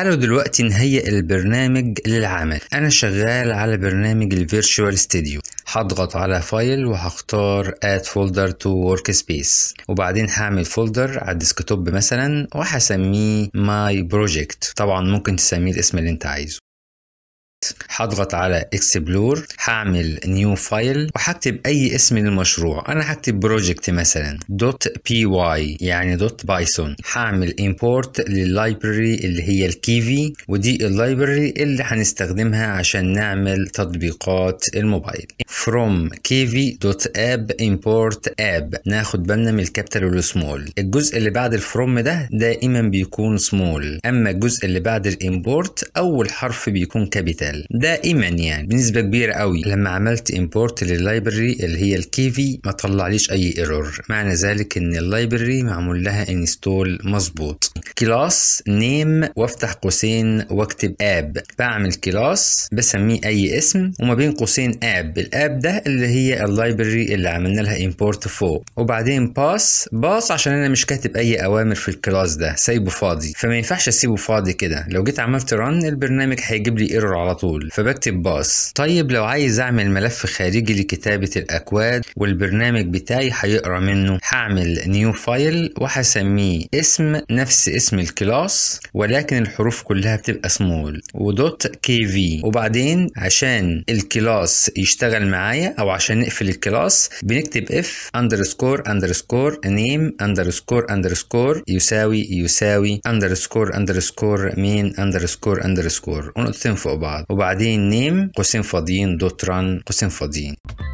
تعالوا دلوقتي نهيئ البرنامج للعمل انا شغال على برنامج الفيرتشوال ستوديو هضغط على فايل وهختار add folder to workspace وبعدين هعمل فولدر على الديسكتوب مثلا وهسميه ماي بروجكت طبعا ممكن تسميه الاسم اللي انت عايزه هضغط على اكسبلور هعمل نيو فايل وهكتب اي اسم للمشروع انا هكتب بروجكت مثلا دوت بي واي يعني دوت بايثون هعمل امبورت لللايبرري اللي هي الكيفي ودي اللايبرري اللي هنستخدمها عشان نعمل تطبيقات الموبايل from اب امبورت اب ناخد بالنا من الكابيتال والسمول الجزء اللي بعد الفروم ده دائما بيكون سمول اما الجزء اللي بعد الامبورت اول حرف بيكون كابيتال مثال دائما يعني بنسبة كبيرة قوي لما عملت امبورت لللايبرري اللي هي الكيفي ما طلعليش اي ايرور معنى ذلك ان اللايبرري معمول لها انستول مظبوط كلاس نيم وافتح قوسين واكتب اب بعمل كلاس بسميه اي اسم وما بين قوسين اب الاب ده اللي هي اللايبرري اللي عملنا لها امبورت فوق وبعدين باس باس عشان انا مش كاتب اي اوامر في الكلاس ده سايبه فاضي فما ينفعش اسيبه فاضي كده لو جيت عملت رن البرنامج هيجيب لي ايرور على طول فبكتب باص طيب لو عايز اعمل ملف خارجي لكتابة الاكواد والبرنامج بتاعي هيقرا منه هعمل نيو فايل وهسميه اسم نفس اسم الكلاس ولكن الحروف كلها بتبقى سمول ودوت كي في وبعدين عشان الكلاس يشتغل معايا او عشان نقفل الكلاس بنكتب اف اندرسكور اندرسكور نيم اندرسكور اندرسكور يساوي يساوي اندرسكور اندرسكور مين اندرسكور اندرسكور ونقطتين فوق بعض وبعدين نيم قوسين فاضيين دوت ران قوسين فاضيين